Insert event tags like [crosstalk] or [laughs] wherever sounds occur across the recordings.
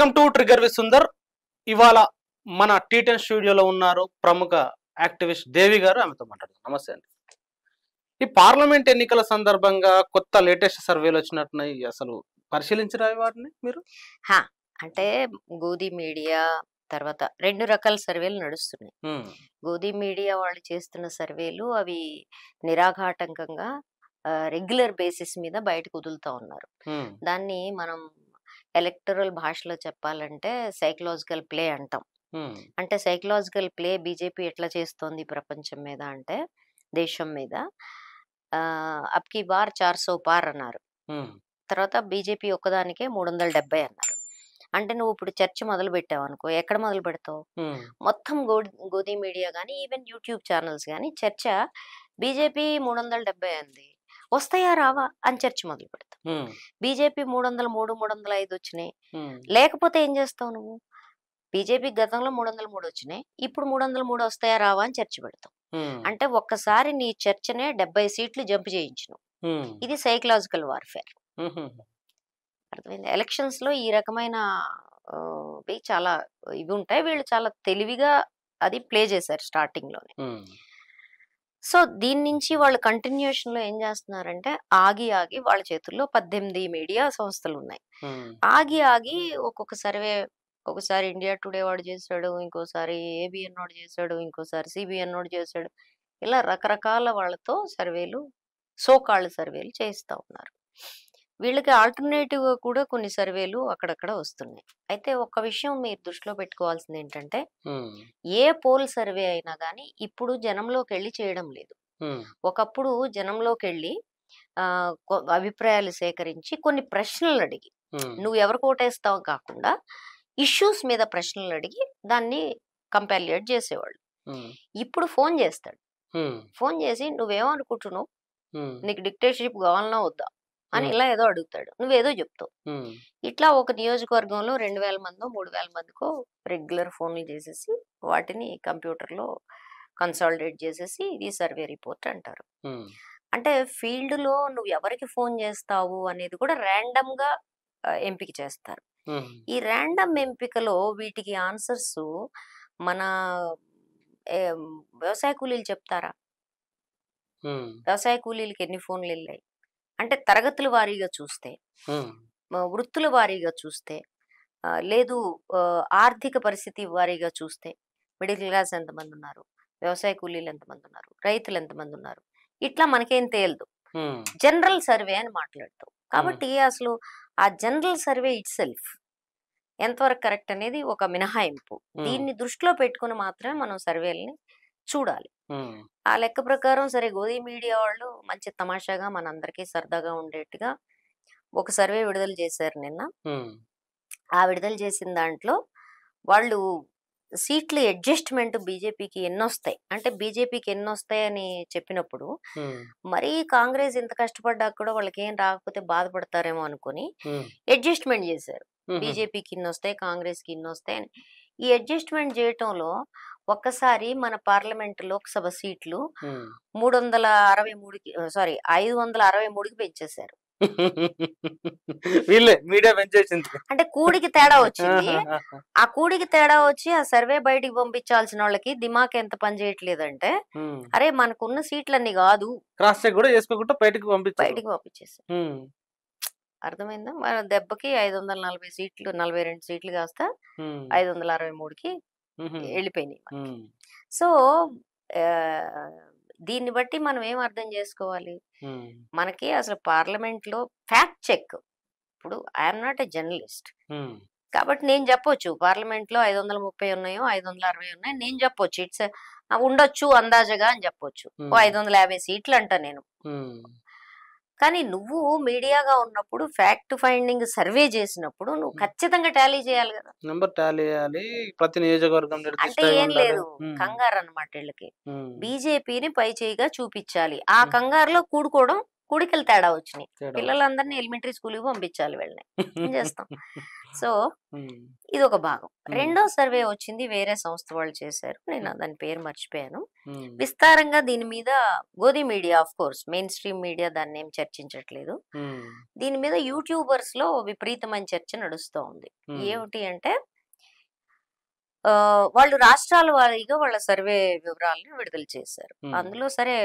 Welcome to trigger V Sundar ఇవాళ మన tea ten స్టూడియోలో ఉన్నారు ప్రముఖ యాక్టివిస్ట్ దేవి గారు ఆమెతో మాట్లాడుతున్నారు నమస్తే అండి ఈ పార్లమెంట్ ఎన్నికల సందర్భంగా కొత్త లేటెస్ట్ సర్వేలు వచ్చినట్టున్నాయి అసలు పరిశీలించరా వాటిని మీరు అంటే గోధి మీడియా తర్వాత రెండు రకాల సర్వేలు నడుస్తున్నాయి గోధి మీడియా వాళ్ళు చేస్తున్న సర్వేలు అవి నిరాఘాటంకంగా రెగ్యులర్ బేసిస్ మీద బయటకు వదులుతా ఉన్నారు దాన్ని మనం ఎలక్టరల్ భాషలో చెప్పాలంటే సైకలాజికల్ ప్లే అంటాం అంటే సైకలాజికల్ ప్లే బీజేపీ ఎట్లా చేస్తోంది ప్రపంచం మీద అంటే దేశం మీద అప్కి బార్ చార్ సో పార్ అన్నారు తర్వాత బీజేపీ ఒక్కదానికే మూడు వందల డెబ్బై అన్నారు అంటే నువ్వు ఇప్పుడు చర్చ మొదలు పెట్టావు అనుకో ఎక్కడ మొదలు పెడతావు మొత్తం గోధి మీడియా కానీ ఈవెన్ యూట్యూబ్ ఛానల్స్ కానీ చర్చ బీజేపీ మూడు వందల డెబ్బై అంది వస్తాయా రావా అని చర్చ మొదలు పెడతాం బీజేపీ మూడు వందల మూడు మూడు వందల ఐదు వచ్చినాయి లేకపోతే ఏం చేస్తావు నువ్వు బీజేపీ గతంలో మూడు వందల మూడు వచ్చినాయి ఇప్పుడు మూడు వందల మూడు వస్తాయా రావా అని చర్చ పెడతాం అంటే ఒక్కసారి నీ చర్చనే డెబ్బై సీట్లు జంప్ చేయించును ఇది సైకలాజికల్ వార్ఫేర్ అర్థమైంది ఎలక్షన్స్ లో ఈ రకమైన చాలా ఇవి ఉంటాయి వీళ్ళు చాలా తెలివిగా అది ప్లే చేశారు స్టార్టింగ్ లోనే సో దీని నుంచి వాళ్ళు కంటిన్యూషన్ లో ఏం చేస్తున్నారంటే ఆగి ఆగి వాళ్ళ చేతుల్లో పద్దెనిమిది మీడియా సంస్థలు ఉన్నాయి ఆగి ఆగి ఒక్కొక్క సర్వే ఒకసారి ఇండియా టుడే వాడు చేశాడు ఇంకోసారి ఏబిఎన్ వాడు చేశాడు ఇంకోసారి సిబిఎన్ వాడు చేశాడు ఇలా రకరకాల వాళ్ళతో సర్వేలు సోకాళ్ళ సర్వేలు చేస్తూ ఉన్నారు వీళ్ళకి ఆల్టర్నేటివ్గా కూడా కొన్ని సర్వేలు అక్కడక్కడ వస్తున్నాయి అయితే ఒక విషయం మీరు దృష్టిలో పెట్టుకోవాల్సింది ఏంటంటే ఏ పోల్ సర్వే అయినా కానీ ఇప్పుడు జనంలోకి వెళ్ళి చేయడం లేదు ఒకప్పుడు జనంలోకి వెళ్ళి అభిప్రాయాలు సేకరించి కొన్ని ప్రశ్నలు అడిగి నువ్వు ఎవరు కోటేస్తావు కాకుండా ఇష్యూస్ మీద ప్రశ్నలు అడిగి దాన్ని కంపాలియేట్ చేసేవాళ్ళు ఇప్పుడు ఫోన్ చేస్తాడు ఫోన్ చేసి నువ్వేమనుకుంటున్నావు నీకు డిక్టేటర్షిప్ కావాలన్నా వద్దా అని ఇలా ఏదో అడుగుతాడు నువ్వేదో చెప్తావు ఇట్లా ఒక నియోజకవర్గంలో రెండు వేల మందో మూడు వేల మందికో రెగ్యులర్ ఫోన్లు చేసేసి వాటిని కంప్యూటర్లో కన్సాలిడేట్ చేసేసి ఇది సర్వే రిపోర్ట్ అంటారు అంటే ఫీల్డ్లో నువ్వు ఎవరికి ఫోన్ చేస్తావు అనేది కూడా గా ఎంపిక చేస్తారు ఈ ర్యాండమ్ ఎంపికలో వీటికి ఆన్సర్స్ మన వ్యవసాయ కూలీలు చెప్తారా వ్యవసాయ కూలీలకి ఎన్ని ఫోన్లు వెళ్ళాయి అంటే తరగతుల వారీగా చూస్తే వృత్తుల వారీగా చూస్తే లేదు ఆర్థిక పరిస్థితి వారీగా చూస్తే మిడిల్ క్లాస్ ఎంతమంది ఉన్నారు వ్యవసాయ కూలీలు ఎంతమంది ఉన్నారు రైతులు ఎంతమంది ఉన్నారు ఇట్లా మనకేం తేలదు జనరల్ సర్వే అని మాట్లాడతాం కాబట్టి అసలు ఆ జనరల్ సర్వే ఇట్ సెల్ఫ్ ఎంతవరకు కరెక్ట్ అనేది ఒక మినహాయింపు దీన్ని దృష్టిలో పెట్టుకుని మాత్రమే మనం సర్వేల్ని చూడాలి ఆ లెక్క ప్రకారం సరే గోదీ మీడియా వాళ్ళు మంచి తమాషాగా మనందరికీ సరదాగా ఉండేట్టుగా ఒక సర్వే విడుదల చేశారు నిన్న ఆ విడుదల చేసిన దాంట్లో వాళ్ళు సీట్లు అడ్జస్ట్మెంట్ బీజేపీకి వస్తాయి అంటే బీజేపీకి వస్తాయి అని చెప్పినప్పుడు మరి కాంగ్రెస్ ఇంత కష్టపడ్డా కూడా వాళ్ళకి ఏం రాకపోతే బాధపడతారేమో అనుకుని అడ్జస్ట్మెంట్ చేశారు బీజేపీకి ఇన్ని వస్తాయి కాంగ్రెస్ కి ఇన్ని వస్తాయి అని ఈ అడ్జస్ట్మెంట్ చేయటంలో ఒక్కసారి మన పార్లమెంట్ లోక్సభ సీట్లు మూడు వందల అరవై మూడుకి సారీ ఐదు వందల అరవై మూడుకి పెంచేశారు అంటే కూడికి తేడా వచ్చింది ఆ కూడికి తేడా వచ్చి ఆ సర్వే బయటికి పంపించాల్సిన వాళ్ళకి దిమాక్ ఎంత పని అంటే అరే మనకున్న సీట్లన్నీ కాదు క్రాస్ చెక్ కూడా చేసుకోకుండా బయటికి పంపించి బయటికి పంపించేసి అర్థమైందా మన దెబ్బకి ఐదు వందల నలభై సీట్లు నలభై రెండు సీట్లు కాస్త ఐదు వందల అరవై మూడుకి వెళ్ళిపోయినాయి సో దీన్ని బట్టి మనం ఏం అర్థం చేసుకోవాలి మనకి అసలు పార్లమెంట్ లో ఫ్యాక్ట్ చెక్ ఇప్పుడు ఐఎమ్ నాట్ ఎ జర్నలిస్ట్ కాబట్టి నేను చెప్పొచ్చు పార్లమెంట్ లో ఐదు వందల ముప్పై ఉన్నాయో ఐదు వందల అరవై ఉన్నాయో నేను చెప్పొచ్చు ఇట్స్ ఉండొచ్చు అందాజగా అని చెప్పొచ్చు ఓ ఐదు వందల యాభై సీట్లు అంట నేను కానీ నువ్వు మీడియాగా ఉన్నప్పుడు ఫ్యాక్ట్ ఫైండింగ్ సర్వే చేసినప్పుడు నువ్వు ఖచ్చితంగా టాలీ చేయాలి కదా నెంబర్ టాలీ చేయాలి ప్రతి నియోజకవర్గం అంటే ఏం లేదు కంగారు అనమాట వీళ్ళకి బీజేపీని పై చేయిగా చూపించాలి ఆ కంగారులో కూడుకోవడం కూడికలు తేడా వచ్చినాయి పిల్లలందరినీ ఎలిమెంటరీ కి పంపించాలి వెళ్ళని ఏం [laughs] చేస్తాం సో ఇది ఒక భాగం రెండో సర్వే వచ్చింది వేరే సంస్థ వాళ్ళు చేశారు నేను దాని పేరు మర్చిపోయాను విస్తారంగా దీని మీద godi media of course mainstream media దాన్ని ఏం చర్చించట్లేదు దీని మీద యూట్యూబర్స్ లో విపరీతమైన చర్చ నడుస్తూ ఉంది ఏమిటి అంటే వాళ్ళు రాష్ట్రాల వారీగా వాళ్ళ సర్వే వివరాలను విడుదల చేశారు అందులో సరే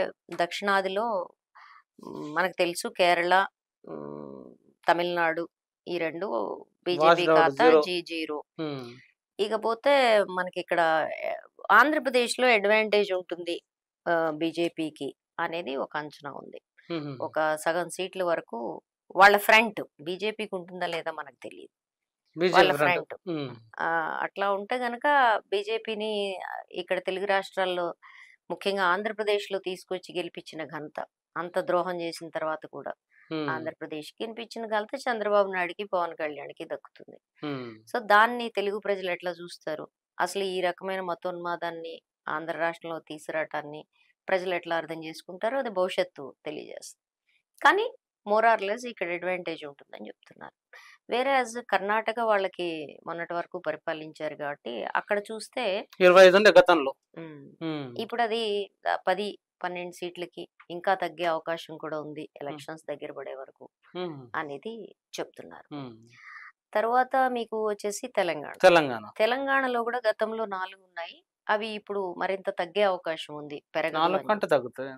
దక్షిణాదిలో మనకు తెలుసు కేరళ తమిళనాడు ఈ రెండు బీజేపీ ఖాతా జీ జీరో ఇకపోతే మనకి ఇక్కడ ఆంధ్రప్రదేశ్ లో అడ్వాంటేజ్ ఉంటుంది బీజేపీకి అనేది ఒక అంచనా ఉంది ఒక సగం సీట్ల వరకు వాళ్ళ ఫ్రంట్ బీజేపీకి ఉంటుందా లేదా మనకు తెలియదు వాళ్ళ ఫ్రంట్ అట్లా ఉంటే గనక బీజేపీని ఇక్కడ తెలుగు రాష్ట్రాల్లో ముఖ్యంగా ఆంధ్రప్రదేశ్ లో తీసుకొచ్చి గెలిపించిన ఘనత అంత ద్రోహం చేసిన తర్వాత కూడా ఆంధ్రప్రదేశ్ కి అనిపించిన కలితే చంద్రబాబు నాయుడుకి పవన్ కళ్యాణ్కి దక్కుతుంది సో దాన్ని తెలుగు ప్రజలు ఎట్లా చూస్తారు అసలు ఈ రకమైన మతోన్మాదాన్ని ఆంధ్ర రాష్ట్రంలో తీసుకురావటాన్ని ప్రజలు ఎట్లా అర్థం చేసుకుంటారో అది భవిష్యత్తు తెలియజేస్తుంది కానీ మోరార్లెస్ ఇక్కడ అడ్వాంటేజ్ ఉంటుందని చెప్తున్నారు వేరే యాజ్ కర్ణాటక వాళ్ళకి మొన్నటి వరకు పరిపాలించారు కాబట్టి అక్కడ చూస్తే ఇరవై గతంలో ఇప్పుడు అది పది పన్నెండు సీట్లకి ఇంకా తగ్గే అవకాశం కూడా ఉంది ఎలక్షన్స్ దగ్గర పడే వరకు అనేది చెప్తున్నారు తర్వాత మీకు వచ్చేసి తెలంగాణ తెలంగాణ తెలంగాణలో కూడా గతంలో నాలుగు ఉన్నాయి అవి ఇప్పుడు మరింత తగ్గే అవకాశం ఉంది పెరగాలంటే తగ్గుతాయి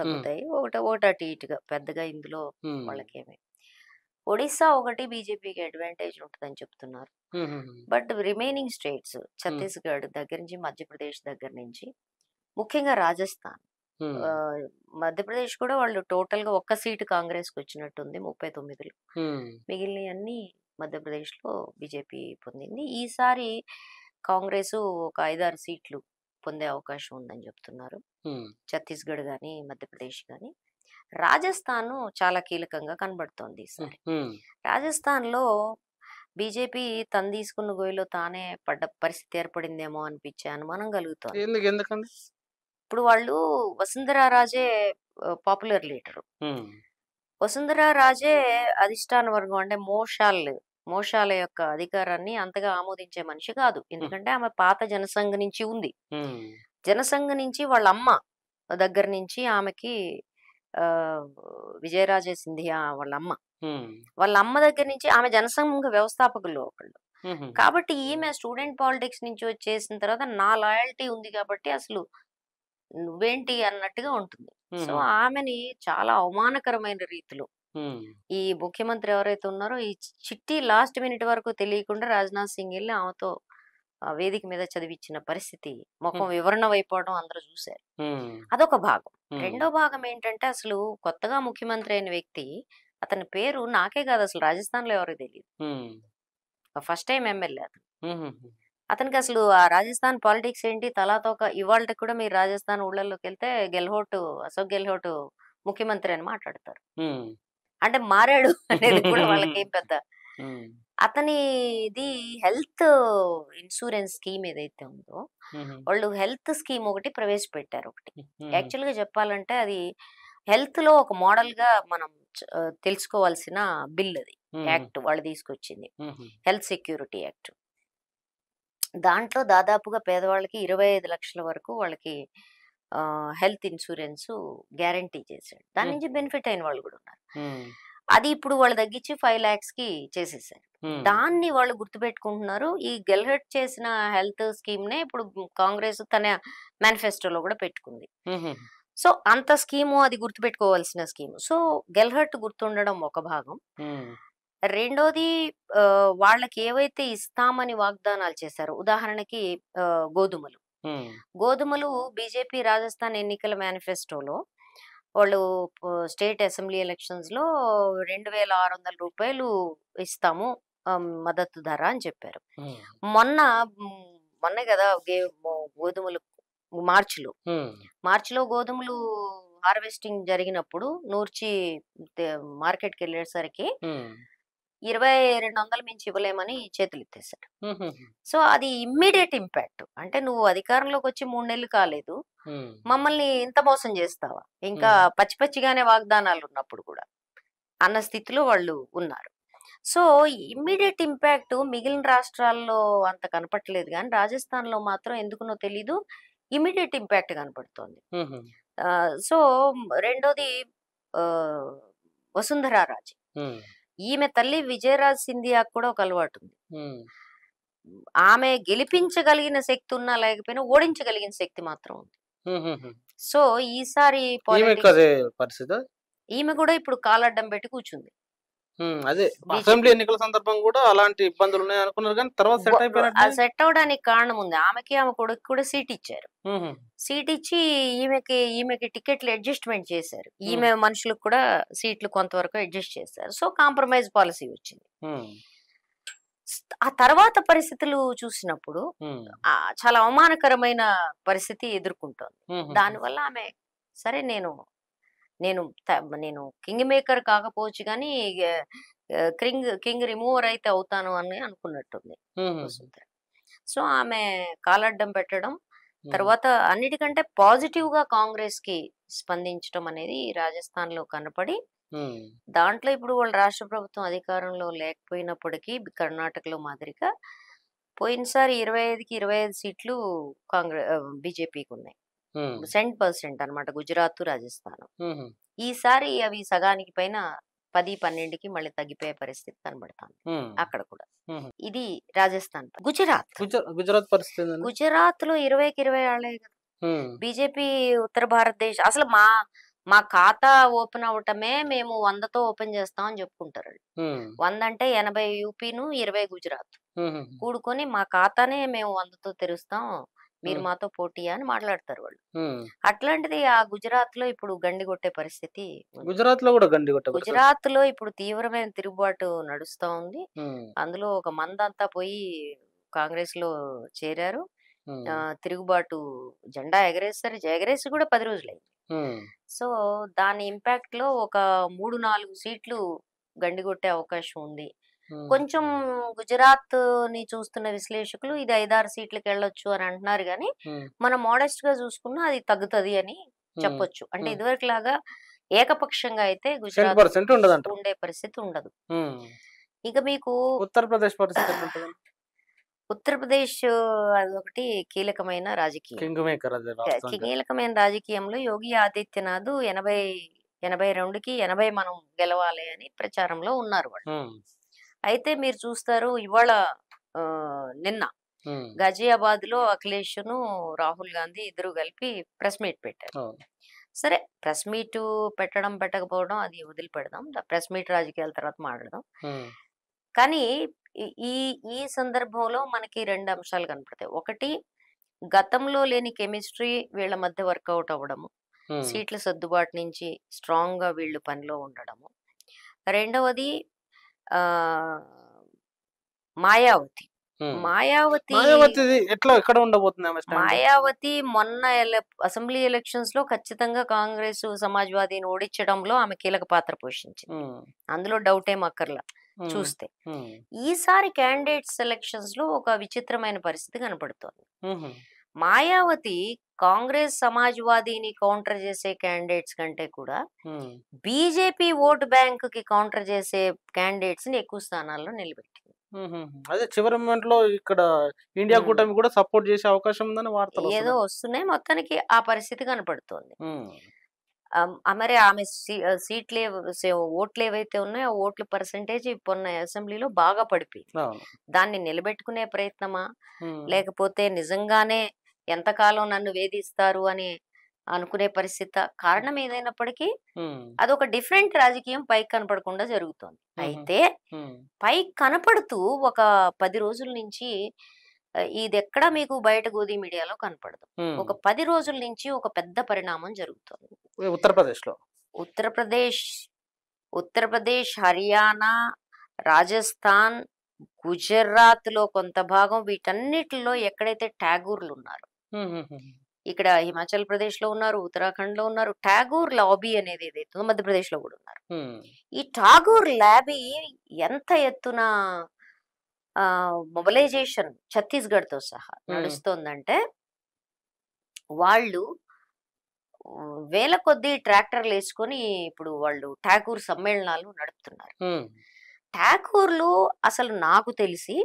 తగ్గుతాయి ఒకటి ఒకటి అటు ఇటుగా పెద్దగా ఇందులో వాళ్ళకేమి ఒడిస్సా ఒకటి బీజేపీకి అడ్వాంటేజ్ ఉంటుందని చెప్తున్నారు బట్ రిమైనింగ్ స్టేట్స్ ఛత్తీస్గఢ్ దగ్గర నుంచి మధ్యప్రదేశ్ దగ్గర నుంచి ముఖ్యంగా రాజస్థాన్ మధ్యప్రదేశ్ కూడా వాళ్ళు టోటల్ గా ఒక్క సీటు కాంగ్రెస్ కు వచ్చినట్టుంది ముప్పై తొమ్మిదిలో మిగిలిన అన్ని మధ్యప్రదేశ్ లో బీజేపీ పొందింది ఈసారి కాంగ్రెస్ ఒక ఐదారు సీట్లు పొందే అవకాశం ఉందని చెప్తున్నారు ఛత్తీస్గఢ్ గాని మధ్యప్రదేశ్ గాని రాజస్థాన్ చాలా కీలకంగా కనబడుతోంది ఈసారి రాజస్థాన్ లో బీజేపీ తను తీసుకున్న గోయిలో తానే పడ్డ పరిస్థితి ఏర్పడిందేమో అనిపించే అనుమానం కలుగుతోంది ఇప్పుడు వాళ్ళు వసుంధర రాజే పాపులర్ లీడరు వసుంధర రాజే అధిష్టాన వర్గం అంటే మోషాల్ మోషాల యొక్క అధికారాన్ని అంతగా ఆమోదించే మనిషి కాదు ఎందుకంటే ఆమె పాత జనసంఘ నుంచి ఉంది జనసంఘ నుంచి వాళ్ళ అమ్మ దగ్గర నుంచి ఆమెకి విజయరాజే సింధియా వాళ్ళ అమ్మ వాళ్ళ అమ్మ దగ్గర నుంచి ఆమె జనసంఘ వ్యవస్థాపకులు ఒకళ్ళు కాబట్టి ఈమె స్టూడెంట్ పాలిటిక్స్ నుంచి వచ్చేసిన తర్వాత నా లాయల్టీ ఉంది కాబట్టి అసలు నువ్వేంటి అన్నట్టుగా ఉంటుంది సో ఆమెని చాలా అవమానకరమైన రీతిలో ఈ ముఖ్యమంత్రి ఎవరైతే ఉన్నారో ఈ చిట్టి లాస్ట్ మినిట్ వరకు తెలియకుండా రాజ్నాథ్ సింగ్ వెళ్ళి ఆమెతో వేదిక మీద చదివిచ్చిన పరిస్థితి ముఖం వివరణ అయిపోవడం అందరూ చూశారు అదొక భాగం రెండో భాగం ఏంటంటే అసలు కొత్తగా ముఖ్యమంత్రి అయిన వ్యక్తి అతని పేరు నాకే కాదు అసలు రాజస్థాన్ లో ఎవరికి తెలియదు ఫస్ట్ టైం ఎమ్మెల్యే అతను అతనికి అసలు ఆ రాజస్థాన్ పాలిటిక్స్ ఏంటి తలాతోక ఇవాళ కూడా మీరు రాజస్థాన్ ఊళ్ళల్లోకి వెళ్తే గెల్హోట్ అశోక్ గెల్హోట్ ముఖ్యమంత్రి అని మాట్లాడతారు అంటే మారాడు [laughs] అనేది కూడా వాళ్ళకి ఏం పెద్ద ఇది హెల్త్ ఇన్సూరెన్స్ స్కీమ్ ఏదైతే ఉందో వాళ్ళు హెల్త్ స్కీమ్ ఒకటి ప్రవేశపెట్టారు ఒకటి యాక్చువల్ గా చెప్పాలంటే అది హెల్త్ లో ఒక మోడల్ గా మనం తెలుసుకోవాల్సిన బిల్ అది యాక్ట్ వాళ్ళు తీసుకొచ్చింది హెల్త్ సెక్యూరిటీ యాక్ట్ దాంట్లో దాదాపుగా పేదవాళ్ళకి ఇరవై ఐదు లక్షల వరకు వాళ్ళకి హెల్త్ ఇన్సూరెన్స్ గ్యారంటీ చేశాడు దాని నుంచి బెనిఫిట్ అయిన వాళ్ళు కూడా ఉన్నారు అది ఇప్పుడు వాళ్ళు తగ్గించి ఫైవ్ ల్యాక్స్ కి చేసేసారు దాన్ని వాళ్ళు గుర్తుపెట్టుకుంటున్నారు ఈ గెల్హెట్ చేసిన హెల్త్ స్కీమ్ నే ఇప్పుడు కాంగ్రెస్ తన మేనిఫెస్టోలో కూడా పెట్టుకుంది సో అంత స్కీము అది గుర్తుపెట్టుకోవాల్సిన స్కీమ్ సో గెల్హట్ గుర్తుండడం ఒక భాగం రెండోది వాళ్ళకి ఏవైతే ఇస్తామని వాగ్దానాలు చేశారు ఉదాహరణకి గోధుమలు గోధుమలు బీజేపీ రాజస్థాన్ ఎన్నికల మేనిఫెస్టోలో వాళ్ళు స్టేట్ అసెంబ్లీ ఎలక్షన్స్ లో రెండు వేల ఆరు వందల రూపాయలు ఇస్తాము మద్దతు ధర అని చెప్పారు మొన్న మొన్న కదా గోధుమలు మార్చిలో మార్చిలో గోధుమలు హార్వెస్టింగ్ జరిగినప్పుడు నూర్చి మార్కెట్కి వెళ్ళేసరికి ఇరవై రెండు వందలు మించి ఇవ్వలేమని చేతులు ఎత్తేసాడు సో అది ఇమ్మీడియట్ ఇంపాక్ట్ అంటే నువ్వు అధికారంలోకి వచ్చి మూడు నెలలు కాలేదు మమ్మల్ని ఇంత మోసం చేస్తావా ఇంకా పచ్చి పచ్చిగానే వాగ్దానాలు ఉన్నప్పుడు కూడా అన్న స్థితిలో వాళ్ళు ఉన్నారు సో ఇమ్మీడియట్ ఇంపాక్ట్ మిగిలిన రాష్ట్రాల్లో అంత కనపట్టలేదు కానీ రాజస్థాన్ లో మాత్రం ఎందుకునో తెలీదు ఇమ్మీడియట్ ఇంపాక్ట్ కనపడుతోంది సో రెండోది వసుంధరా రాజే ఈమె తల్లి విజయరాజ్ సింధియా కూడా ఒక అలవాటు ఉంది ఆమె గెలిపించగలిగిన శక్తి ఉన్నా లేకపోయినా ఓడించగలిగిన శక్తి మాత్రం ఉంది సో ఈసారి పరిస్థితి ఈమె కూడా ఇప్పుడు కాలడ్డం పెట్టి కూర్చుంది అదే అసెంబ్లీ ఎన్నికల సందర్భం కూడా అలాంటి ఇబ్బందులు ఉన్నాయి అనుకున్నారు కానీ తర్వాత సెట్ అయిపోయారు సెట్ అవడానికి కారణం ఉంది ఆమెకి ఆమె కొడుకు కూడా సీట్ ఇచ్చారు సీట్ ఇచ్చి ఈమెకి ఈమెకి టికెట్లు అడ్జస్ట్మెంట్ చేశారు ఈమె మనుషులకు కూడా సీట్లు కొంతవరకు అడ్జస్ట్ చేశారు సో కాంప్రమైజ్ పాలసీ వచ్చింది ఆ తర్వాత పరిస్థితులు చూసినప్పుడు చాలా అవమానకరమైన పరిస్థితి ఎదుర్కొంటుంది దానివల్ల ఆమె సరే నేను నేను నేను కింగ్ మేకర్ కాకపోవచ్చు కానీ కింగ్ కింగ్ రిమూవర్ అయితే అవుతాను అని అనుకున్నట్టుంది సో ఆమె కాలడ్డం పెట్టడం తర్వాత అన్నిటికంటే పాజిటివ్ గా కాంగ్రెస్ కి స్పందించడం అనేది రాజస్థాన్ లో కనపడి దాంట్లో ఇప్పుడు వాళ్ళు రాష్ట్ర ప్రభుత్వం అధికారంలో లేకపోయినప్పటికీ కర్ణాటకలో మాదిరిగా పోయినసారి ఇరవై ఐదుకి ఇరవై ఐదు సీట్లు కాంగ్రెస్ బీజేపీకి ఉన్నాయి సెంట్ పర్సెంట్ అనమాట గుజరాత్ రాజస్థాన్ ఈసారి అవి సగానికి పైన పది పన్నెండుకి మళ్ళీ తగ్గిపోయే పరిస్థితి కనబడతాను అక్కడ కూడా ఇది రాజస్థాన్ గుజరాత్ గుజరాత్ పరిస్థితి గుజరాత్ లో ఇరవైకి ఇరవై ఆళ్ళే కదా బీజేపీ ఉత్తర భారతదేశం అసలు మా మా ఖాతా ఓపెన్ అవటమే మేము వందతో ఓపెన్ చేస్తాం అని చెప్పుకుంటారు వంద అంటే ఎనభై యూపీను ఇరవై గుజరాత్ కూడుకొని మా ఖాతానే మేము వందతో తెరుస్తాం మీరు మాతో పోటీయా అని మాట్లాడతారు వాళ్ళు అట్లాంటిది ఆ గుజరాత్ లో ఇప్పుడు గండి కొట్టే పరిస్థితి గుజరాత్ లో కూడా గండి కొట్టే గుజరాత్ లో ఇప్పుడు తీవ్రమైన తిరుగుబాటు నడుస్తా ఉంది అందులో ఒక మందంతా పోయి కాంగ్రెస్ లో చేరారు తిరుగుబాటు జెండా ఎగరేస్తారు ఎగరేసి కూడా పది రోజులైంది సో దాని ఇంపాక్ట్ లో ఒక మూడు నాలుగు సీట్లు గండి కొట్టే అవకాశం ఉంది కొంచెం గుజరాత్ ని చూస్తున్న విశ్లేషకులు ఇది ఐదారు సీట్లకు వెళ్ళొచ్చు అని అంటున్నారు కానీ మనం మోడెస్ట్ గా చూసుకున్నా అది తగ్గుతుంది అని చెప్పొచ్చు అంటే ఇదివరకు లాగా ఏకపక్షంగా అయితే గుజరాత్ ఉండే పరిస్థితి ఉండదు ఇక మీకు ఉత్తరప్రదేశ్ పరిస్థితి ఉత్తరప్రదేశ్ అదొకటి కీలకమైన రాజకీయం కీలకమైన రాజకీయంలో యోగి ఆదిత్యనాథ్ ఎనభై ఎనభై రెండుకి ఎనభై మనం గెలవాలి అని ప్రచారంలో ఉన్నారు వాళ్ళు అయితే మీరు చూస్తారు ఇవాళ నిన్న గజియాబాద్ లో అఖిలేష్ ను రాహుల్ గాంధీ ఇద్దరు కలిపి ప్రెస్ మీట్ పెట్టారు సరే ప్రెస్ మీట్ పెట్టడం పెట్టకపోవడం అది వదిలిపెడదాం ప్రెస్ మీట్ రాజకీయాల తర్వాత మాట్లాడదాం కానీ ఈ ఈ సందర్భంలో మనకి రెండు అంశాలు కనపడతాయి ఒకటి గతంలో లేని కెమిస్ట్రీ వీళ్ళ మధ్య వర్కౌట్ అవ్వడము సీట్ల సర్దుబాటు నుంచి స్ట్రాంగ్ గా వీళ్ళు పనిలో ఉండడము రెండవది మాయావతి మాయావతి ఎట్లా ఎక్కడ ఉండబోతుంది మాయావతి మొన్న అసెంబ్లీ ఎలక్షన్స్ లో ఖచ్చితంగా కాంగ్రెస్ సమాజ్వాదీని ఓడించడంలో ఆమె కీలక పాత్ర పోషించింది అందులో డౌట్ ఏం అక్కర్లా చూస్తే ఈసారి క్యాండిడేట్ సెలక్షన్స్ లో ఒక విచిత్రమైన పరిస్థితి కనపడుతోంది మాయావతి కాంగ్రెస్ సమాజ్వాదీని కౌంటర్ చేసే క్యాండిడేట్స్ కంటే కూడా బీజేపీ ఓటు బ్యాంక్ కి కౌంటర్ చేసే క్యాండిడేట్స్ ని ఎక్కువ స్థానాల్లో నిలబెట్టింది అదే చివరి మూమెంట్ లో ఇక్కడ ఇండియా కూటమి కూడా సపోర్ట్ చేసే అవకాశం ఉందని వార్తలు ఏదో వస్తున్నాయి మొత్తానికి ఆ పరిస్థితి కనపడుతోంది మరి ఆమె సీట్లే ఓట్లు ఏవైతే ఉన్నాయో ఓట్ల పర్సంటేజ్ ఇప్పుడున్న అసెంబ్లీలో బాగా పడిపోయింది దాన్ని నిలబెట్టుకునే ప్రయత్నమా లేకపోతే నిజంగానే ఎంతకాలం నన్ను వేధిస్తారు అని అనుకునే పరిస్థితి కారణం ఏదైనప్పటికీ అదొక డిఫరెంట్ రాజకీయం పైకి కనపడకుండా జరుగుతుంది అయితే పై కనపడుతూ ఒక పది రోజుల నుంచి ఇది ఎక్కడ మీకు బయట గోధి మీడియాలో కనపడదు ఒక పది రోజుల నుంచి ఒక పెద్ద పరిణామం జరుగుతుంది ఉత్తరప్రదేశ్ లో ఉత్తరప్రదేశ్ ఉత్తరప్రదేశ్ హర్యానా రాజస్థాన్ గుజరాత్ లో కొంత భాగం వీటన్నిటిలో ఎక్కడైతే ట్యాగూర్లు ఉన్నారు ఇక్కడ హిమాచల్ ప్రదేశ్ లో ఉన్నారు ఉత్తరాఖండ్ లో ఉన్నారు ఠాగూర్ లాబీ అనేది ఏదైతుందో మధ్యప్రదేశ్ లో కూడా ఉన్నారు ఈ ఠాగూర్ లాబీ ఎంత ఎత్తున మొబలైజేషన్ ఛత్తీస్గఢ్ తో సహా నడుస్తోందంటే వాళ్ళు వేల కొద్ది ట్రాక్టర్లు వేసుకొని ఇప్పుడు వాళ్ళు ఠాకూర్ సమ్మేళనాలు నడుపుతున్నారు ఠాకూర్లు అసలు నాకు తెలిసి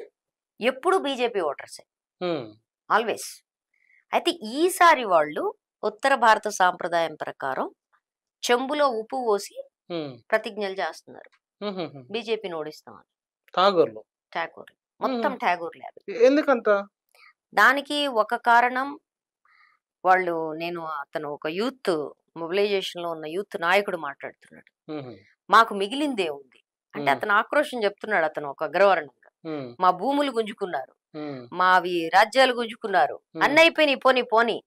ఎప్పుడు బీజేపీ ఓటర్సే ఆల్వేస్ అయితే ఈసారి వాళ్ళు ఉత్తర భారత సాంప్రదాయం ప్రకారం చెంబులో ఉప్పు పోసి ప్రతిజ్ఞలు చేస్తున్నారు బీజేపీని ఓడిస్తామని ఠాగూర్లు ఠాగూర్ మొత్తం ఠాగూర్ లేదు ఎందుకంత దానికి ఒక కారణం వాళ్ళు నేను అతను ఒక యూత్ మొబిలైజేషన్ లో ఉన్న యూత్ నాయకుడు మాట్లాడుతున్నాడు మాకు మిగిలిందే ఉంది అంటే అతను ఆక్రోషం చెప్తున్నాడు అతను ఒక అగ్రవర్ణం మా భూములు గుంజుకున్నారు మావి రాజ్యాలు గుంజుకున్నారు అన్ని అయిపోయినాయి పోని పోని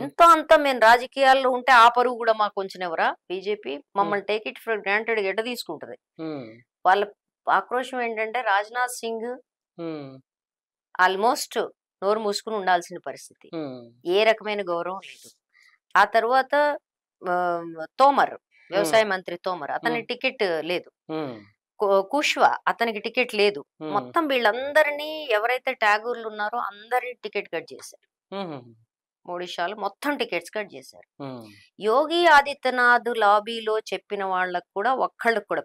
ఇంత అంత మేము రాజకీయాల్లో ఉంటే ఆ పరువు కూడా మాకు కొంచెం ఎవరా బీజేపీ మమ్మల్ని టేక్ ఇట్ ఫర్ గ్రాంటెడ్ ఎడ తీసుకుంటది వాళ్ళ ఆక్రోషం ఏంటంటే రాజ్నాథ్ సింగ్ ఆల్మోస్ట్ నోరు మూసుకుని ఉండాల్సిన పరిస్థితి ఏ రకమైన గౌరవం లేదు ఆ తర్వాత తోమర్ వ్యవసాయ మంత్రి తోమర్ అతని టికెట్ లేదు కుష్వ అతనికి టికెట్ లేదు మొత్తం వీళ్ళందరినీ ఎవరైతే ట్యాగూర్లు ఉన్నారో అందరినీ టికెట్ కట్ చేశారు ఒడిశాలో మొత్తం టికెట్స్ కట్ చేశారు యోగి ఆదిత్యనాథ్ లాబీలో చెప్పిన వాళ్ళకు కూడా ఒక్కళ్ళకు కూడా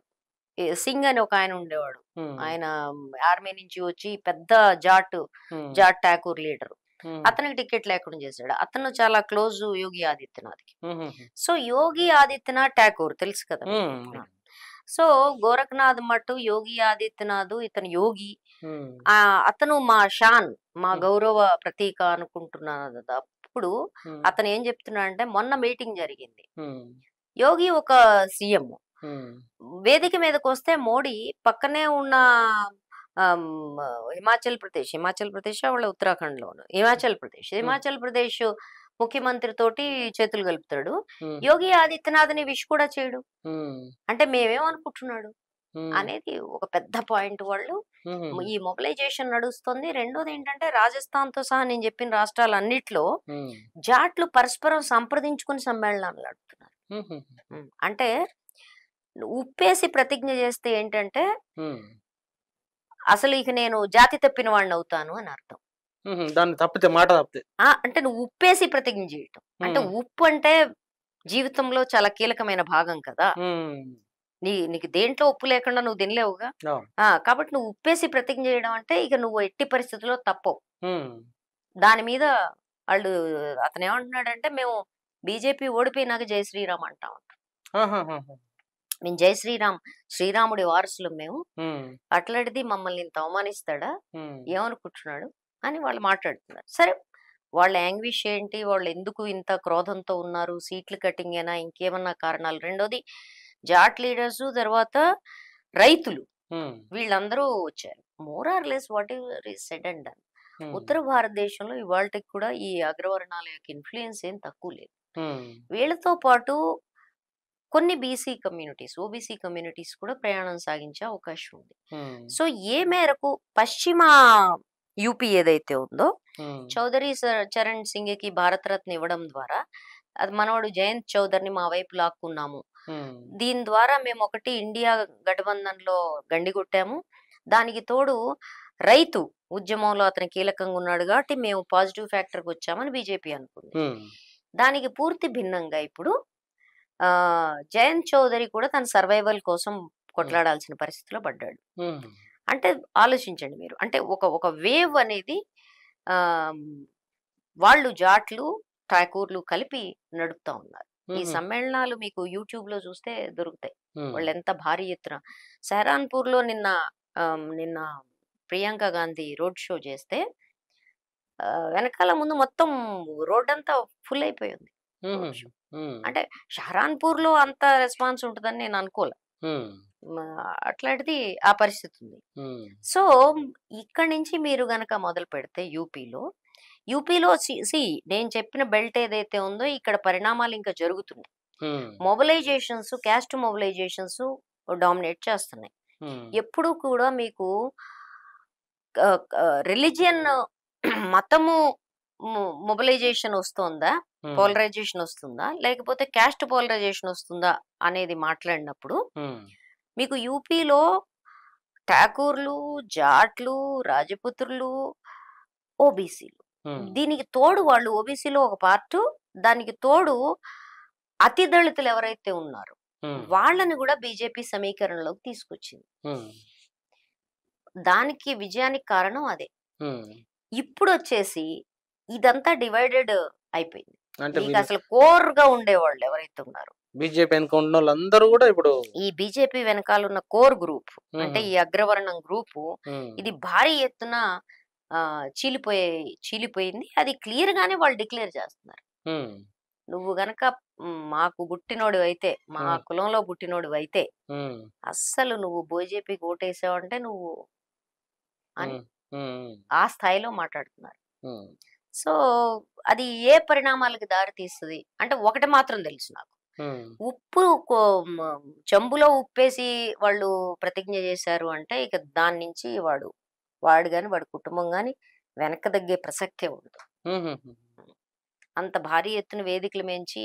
సింగ్ అని ఒక ఆయన ఉండేవాడు ఆయన ఆర్మీ నుంచి వచ్చి పెద్ద జాట్ జాట్ ఠాకూర్ లీడర్ అతనికి టికెట్ లేకుండా చేశాడు అతను చాలా క్లోజ్ యోగి ఆదిత్యనాథ్కి సో యోగి ఆదిత్యనాథ్ ఠాకూర్ తెలుసు కదా సో గోరఖనాథ్ మట్టు యోగి ఆదిత్యనాథ్ ఇతను యోగి ఆ అతను మా షాన్ మా గౌరవ ప్రతీక అనుకుంటున్నాను అప్పుడు అతను ఏం చెప్తున్నా అంటే మొన్న మీటింగ్ జరిగింది యోగి ఒక సీఎం వేదిక మీదకి వస్తే మోడీ పక్కనే ఉన్న హిమాచల్ ప్రదేశ్ హిమాచల్ ప్రదేశ్ వాళ్ళ ఉత్తరాఖండ్ లోను హిమాచల్ ప్రదేశ్ హిమాచల్ ప్రదేశ్ ముఖ్యమంత్రి తోటి చేతులు కలుపుతాడు యోగి ఆదిత్యనాథ్ ని విష్ కూడా చేయడు అంటే మేమేమనుకుంటున్నాడు అనేది ఒక పెద్ద పాయింట్ వాళ్ళు ఈ మొబిలైజేషన్ నడుస్తుంది రెండోది ఏంటంటే రాజస్థాన్ తో సహా నేను చెప్పిన రాష్ట్రాలన్నిట్లో జాట్లు పరస్పరం సంప్రదించుకుని సమ్మేళనాలు నడుపుతున్నారు అంటే ఉప్పేసి ప్రతిజ్ఞ చేస్తే ఏంటంటే అసలు ఇక నేను జాతి తప్పిన వాడిని అవుతాను అని అర్థం దాన్ని తప్పితే మాట తప్పితే అంటే నువ్వు ఉప్పేసి ప్రతిజ్ఞ చేయటం అంటే ఉప్పు అంటే జీవితంలో చాలా కీలకమైన భాగం కదా నీ నీకు దేంట్లో ఉప్పు లేకుండా నువ్వు తినలేవుగా ఆ కాబట్టి నువ్వు ఉప్పేసి ప్రతిజ్ఞ చేయడం అంటే ఇక నువ్వు ఎట్టి పరిస్థితుల్లో తప్పవు దాని మీద వాళ్ళు అతను ఏమంటున్నాడంటే మేము బీజేపీ ఓడిపోయినాక జై శ్రీరామ్ అంటాం ఆహాహాహా. మేము జై శ్రీరామ్ శ్రీరాముడి వారసులు మేము అట్లాంటిది మమ్మల్ని ఇంత అవమానిస్తాడా ఏమనుకుంటున్నాడు అని వాళ్ళు మాట్లాడుతున్నారు సరే వాళ్ళ యాంగ్విష్ ఏంటి వాళ్ళు ఎందుకు ఇంత క్రోధంతో ఉన్నారు సీట్లు కటింగ్ అయినా ఇంకేమన్నా కారణాలు రెండోది జాట్ లీడర్స్ తర్వాత రైతులు వీళ్ళందరూ వచ్చారు more or less what said and done ఉత్తర భారతదేశంలో ఇవాళకి కూడా ఈ అగ్రవర్ణాల యొక్క ఇన్ఫ్లుయెన్స్ ఏం తక్కువ లేదు వీళ్ళతో పాటు కొన్ని బీసీ కమ్యూనిటీస్ ఓబీసీ కమ్యూనిటీస్ కూడా ప్రయాణం సాగించే అవకాశం ఉంది సో ఏ మేరకు పశ్చిమ యూపీ ఏదైతే ఉందో చౌదరి చరణ్ సింగ్ కి భారతరత్న ఇవ్వడం ద్వారా అది మనవాడు జయంత్ చౌదరిని మా వైపు లాక్కున్నాము దీని ద్వారా మేము ఒకటి ఇండియా గఠబంధన్లో గండిగొట్టాము దానికి తోడు రైతు ఉద్యమంలో అతను కీలకంగా ఉన్నాడు కాబట్టి మేము పాజిటివ్ ఫ్యాక్టర్కి వచ్చామని బీజేపీ అనుకుంది దానికి పూర్తి భిన్నంగా ఇప్పుడు ఆ జయంత్ చౌదరి కూడా తన సర్వైవల్ కోసం కొట్లాడాల్సిన పరిస్థితిలో పడ్డాడు అంటే ఆలోచించండి మీరు అంటే ఒక ఒక వేవ్ అనేది వాళ్ళు జాట్లు ఠాకూర్లు కలిపి నడుపుతా ఉన్నారు ఈ సమ్మేళనాలు మీకు యూట్యూబ్ లో చూస్తే దొరుకుతాయి వాళ్ళు ఎంత భారీ ఎత్తున సహరాన్పూర్ లో నిన్న నిన్న ప్రియాంక గాంధీ రోడ్ షో చేస్తే వెనకాల ముందు మొత్తం రోడ్ అంతా ఫుల్ అయిపోయింది అంటే షహరాన్పూర్ లో అంత రెస్పాన్స్ ఉంటుందని నేను అనుకోలే అట్లాంటిది ఆ పరిస్థితి ఉంది సో ఇక్కడ నుంచి మీరు గనక మొదలు పెడితే యూపీలో యూపీలో సి నేను చెప్పిన బెల్ట్ ఏదైతే ఉందో ఇక్కడ పరిణామాలు ఇంకా జరుగుతున్నాయి మొబిలైజేషన్స్ క్యాస్ట్ మొబిలైజేషన్స్ డామినేట్ చేస్తున్నాయి ఎప్పుడు కూడా మీకు రిలీజియన్ మతము మొబిలైజేషన్ వస్తుందా పోలరైజేషన్ వస్తుందా లేకపోతే క్యాస్ట్ పోలరైజేషన్ వస్తుందా అనేది మాట్లాడినప్పుడు మీకు యూపీలో ఠాకూర్లు జాట్లు రాజపుత్రులు ఓబీసీలు దీనికి తోడు వాళ్ళు ఓబీసీలో ఒక పార్టు దానికి తోడు అతి దళితులు ఎవరైతే ఉన్నారు వాళ్ళని కూడా బీజేపీ సమీకరణలోకి తీసుకొచ్చింది దానికి విజయానికి కారణం అదే ఇప్పుడు వచ్చేసి ఇదంతా డివైడెడ్ అయిపోయింది అసలు కోర్ గా ఉండేవాళ్ళు ఎవరైతే ఉన్నారు బీజేపీ వెనుకుంటున్న వాళ్ళందరూ కూడా ఇప్పుడు ఈ బీజేపీ వెనకాల ఉన్న కోర్ గ్రూప్ అంటే ఈ అగ్రవర్ణం గ్రూపు ఇది భారీ ఎత్తున చీలిపోయే చీలిపోయింది అది క్లియర్ గానే వాళ్ళు డిక్లేర్ చేస్తున్నారు నువ్వు గనక మాకు పుట్టినోడు అయితే మా కులంలో పుట్టినోడు అయితే అస్సలు నువ్వు బీజేపీకి ఓటేసావు అంటే నువ్వు అని ఆ స్థాయిలో మాట్లాడుతున్నారు సో అది ఏ పరిణామాలకు దారి తీస్తుంది అంటే ఒకటి మాత్రం తెలుసు నాకు ఉప్పు చెంబులో ఉప్పేసి వాళ్ళు ప్రతిజ్ఞ చేశారు అంటే ఇక దాని నుంచి వాడు వాడు కాని వాడి కుటుంబం గాని వెనక తగ్గే ప్రసక్తే ఉండదు అంత భారీ ఎత్తున వేదికల మించి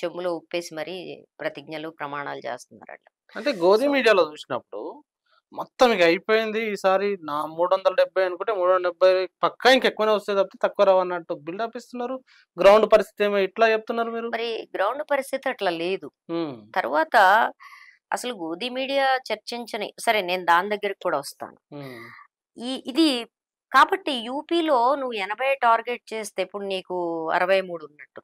చెంబులో ఉప్పేసి మరీ ప్రతిజ్ఞలు ప్రమాణాలు చేస్తున్నారు అంటే గోధుమ మీడియాలో చూసినప్పుడు మొత్తం ఇక అయిపోయింది ఈసారి నా మూడు వందల డెబ్బై అనుకుంటే మూడు వందల డెబ్బై పక్కా ఇంకెక్కువనే వస్తే తప్పితే తక్కువ రావన్నట్టు అన్నట్టు బిల్డప్ ఇస్తున్నారు గ్రౌండ్ పరిస్థితి ఏమో ఇట్లా చెప్తున్నారు మీరు మరి గ్రౌండ్ పరిస్థితి అట్లా లేదు తర్వాత అసలు గోధీ మీడియా చర్చించని సరే నేను దాని దగ్గరికి కూడా వస్తాను ఈ ఇది కాబట్టి యూపీలో నువ్వు ఎనభై టార్గెట్ చేస్తే ఇప్పుడు నీకు అరవై మూడు ఉన్నట్టు